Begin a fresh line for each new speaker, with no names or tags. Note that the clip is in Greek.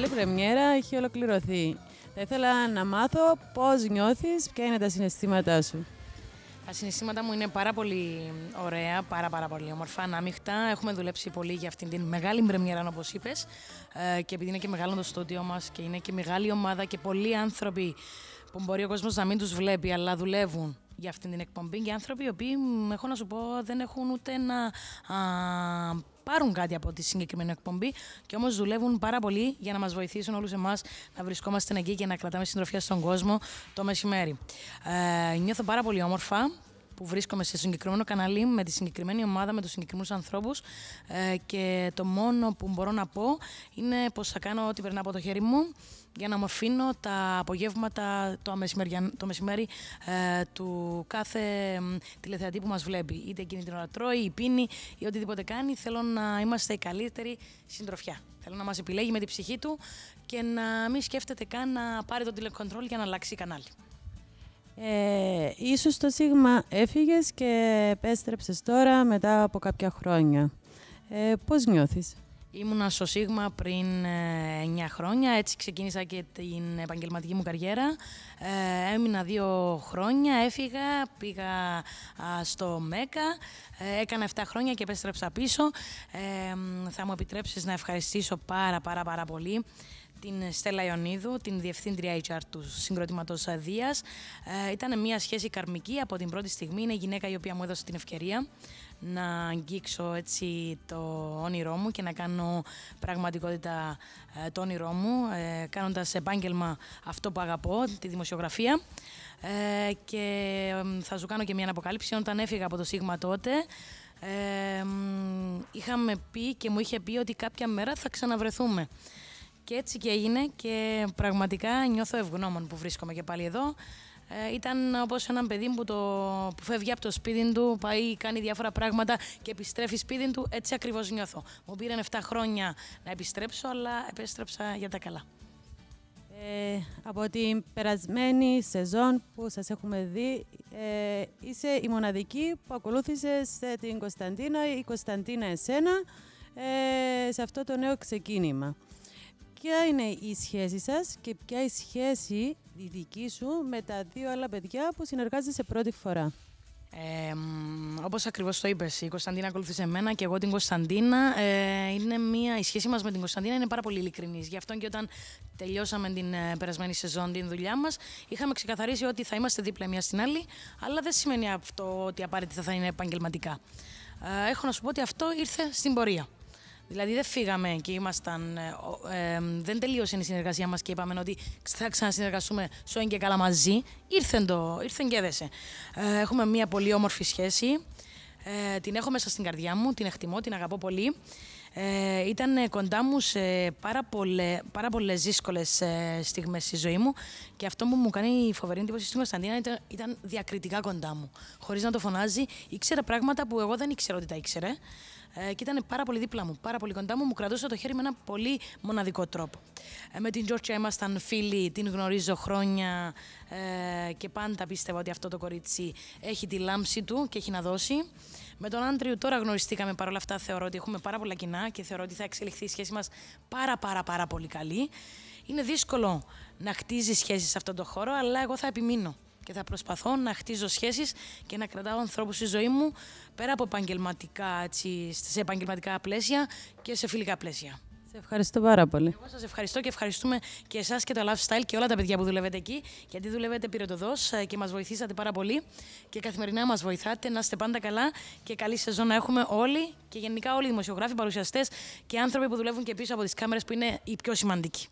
μεγάλη πρεμιέρα, έχει ολοκληρωθεί. Θα ήθελα να μάθω πώς νιώθεις, ποια είναι τα συναισθήματά σου.
Τα συναισθήματα μου είναι πάρα πολύ ωραία, πάρα πάρα πολύ όμορφα, ανάμειχτα. Έχουμε δουλέψει πολύ για αυτήν την μεγάλη πρεμιέρα, όπως είπες. Ε, και επειδή είναι και μεγάλο το στούντιο μας και είναι και μεγάλη ομάδα και πολλοί άνθρωποι που μπορεί ο κόσμος να μην τους βλέπει, αλλά δουλεύουν για αυτήν την εκπομπή και άνθρωποι οι οποίοι, έχω να σου πω, δεν έχουν ούτε να α, πάρουν κάτι από τη συγκεκριμένη εκπομπή και όμως δουλεύουν πάρα πολύ για να μας βοηθήσουν όλους εμάς να βρισκόμαστε εκεί και να κρατάμε συντροφιά στον κόσμο το μεσημέρι. Ε, νιώθω πάρα πολύ όμορφα που βρίσκομαι σε συγκεκριμένο καναλί με τη συγκεκριμένη ομάδα, με τους συγκεκριμένους ανθρώπους ε, και το μόνο που μπορώ να πω είναι πως θα κάνω ό,τι περνά από το χέρι μου για να μου αφήνω τα απογεύματα, το, μεσημέρι, το μεσημέρι ε, του κάθε τηλεθεατή που μας βλέπει. Είτε εκείνη την ώρα τρώει ή πίνει ή οτιδήποτε κάνει. Θέλω να είμαστε η καλύτερη συντροφιά. Θέλω να μας επιλέγει με την ψυχή του και να μην σκέφτεται καν να πάρει τον τηλεκοντρόλ για να αλλάξει κανάλι.
Ε, ίσως το Σίγμα έφυγες και επέστρεψες τώρα μετά από κάποια χρόνια. Ε, πώς νιώθεις?
Ήμουνα στο Σίγμα πριν 9 ε, χρόνια, έτσι ξεκίνησα και την επαγγελματική μου καριέρα. Ε, έμεινα δύο χρόνια, έφυγα, πήγα στο ΜΕΚΑ, ε, έκανα 7 χρόνια και επέστρεψα πίσω. Ε, θα μου επιτρέψεις να ευχαριστήσω πάρα πάρα πάρα πολύ την Στέλλα Ιωνίδου, την διευθύντρια HR του συγκροτήματος Αδίας. Ε, ήταν μια σχέση καρμική από την πρώτη στιγμή. Είναι η γυναίκα η οποία μου έδωσε την ευκαιρία να αγγίξω έτσι το όνειρό μου και να κάνω πραγματικότητα ε, το όνειρό μου, ε, κάνοντας επάγγελμα αυτό που αγαπώ, τη δημοσιογραφία. Ε, και θα σου κάνω και μια αναποκάλυψη. Όταν έφυγα από το Σίγμα τότε, ε, είχαμε πει και μου είχε πει ότι κάποια μέρα θα ξαναβρεθούμε. Και έτσι και έγινε και πραγματικά νιώθω ευγνώμων που βρίσκομαι και πάλι εδώ. Ε, ήταν όπως ένα παιδί που, το, που φεύγει από το σπίτι του, πάει, κάνει διάφορα πράγματα και επιστρέφει σπίτι του. Έτσι ακριβώς νιώθω. Μου πήραν 7 χρόνια να επιστρέψω, αλλά επέστρεψα για τα καλά.
Ε, από την περασμένη σεζόν που σας έχουμε δει, ε, είσαι η μοναδική που ακολούθησες ε, την Κωνσταντίνα, η Κωνσταντίνα εσένα, σε αυτό το νέο ξεκίνημα ποια είναι η σχέση σας και ποια η σχέση η δική σου με τα δύο άλλα παιδιά που
συνεργάζεσαι πρώτη φορά. Ε, όπως ακριβώς το είπες, η Κωνσταντίνα ακολούθησε εμένα και εγώ την Κωνσταντίνα. Ε, είναι μια, η σχέση μας με την Κωνσταντίνα είναι πάρα πολύ ειλικρινής. Γι' αυτό και όταν τελειώσαμε την ε, περασμένη σεζόν την δουλειά μας, είχαμε ξεκαθαρίσει ότι θα είμαστε δίπλα μια στην άλλη, αλλά δεν σημαίνει αυτό ότι απαραίτητα θα είναι επαγγελματικά. Ε, έχω να σου πω ότι αυτό ήρθε στην πορεία. Δηλαδή δεν φύγαμε και ήμασταν, ε, δεν τελείωσε η συνεργασία μας και είπαμε ότι θα ξανασυνεργαστούμε σου και καλά μαζί. Ήρθεν το, ήρθεν και έδεσε. Ε, έχουμε μια πολύ όμορφη σχέση. Ε, την έχω μέσα στην καρδιά μου, την εκτιμώ, την αγαπώ πολύ. Ε, ήταν κοντά μου σε πάρα, πολλέ, πάρα πολλές δύσκολες ε, στιγμές στη ζωή μου και αυτό που μου κάνει φοβερή εντύπωση στην Κωνσταντίνα ήταν, ήταν διακριτικά κοντά μου. Χωρίς να το φωνάζει, Ήξερε πράγματα που εγώ δεν ήξερα ότι τα ήξερε ε, και ήταν πάρα πολύ δίπλα μου, πάρα πολύ κοντά μου. Μου κρατούσε το χέρι με ένα πολύ μοναδικό τρόπο. Ε, με την Τζόρτσια ήμασταν φίλοι, την γνωρίζω χρόνια ε, και πάντα πίστευα ότι αυτό το κορίτσι έχει τη λάμψη του και έχει να δώσει. Με τον Άντριου τώρα γνωριστήκαμε παρόλα αυτά. Θεωρώ ότι έχουμε πάρα πολλά κοινά και θεωρώ ότι θα εξελιχθεί η σχέση μας πάρα, πάρα, πάρα πολύ καλή. Είναι δύσκολο να χτίζει σχέσεις σε αυτόν τον χώρο, αλλά εγώ θα επιμείνω και θα προσπαθώ να χτίζω σχέσεις και να κρατάω ανθρώπους στη ζωή μου πέρα από επαγγελματικά, έτσι, σε επαγγελματικά πλαίσια και σε φιλικά πλαίσια. Σε
ευχαριστώ πάρα πολύ.
Εγώ σας ευχαριστώ και ευχαριστούμε και εσάς και το Lifestyle και όλα τα παιδιά που δουλεύετε εκεί, γιατί δουλεύετε πυροτοδός ε, και μας βοηθήσατε πάρα πολύ και καθημερινά μας βοηθάτε. Να είστε πάντα καλά και καλή σεζόν να έχουμε όλοι και γενικά όλοι οι δημοσιογράφοι, παρουσιαστές και άνθρωποι που δουλεύουν και πίσω από τις κάμερες που είναι οι πιο σημαντικοί.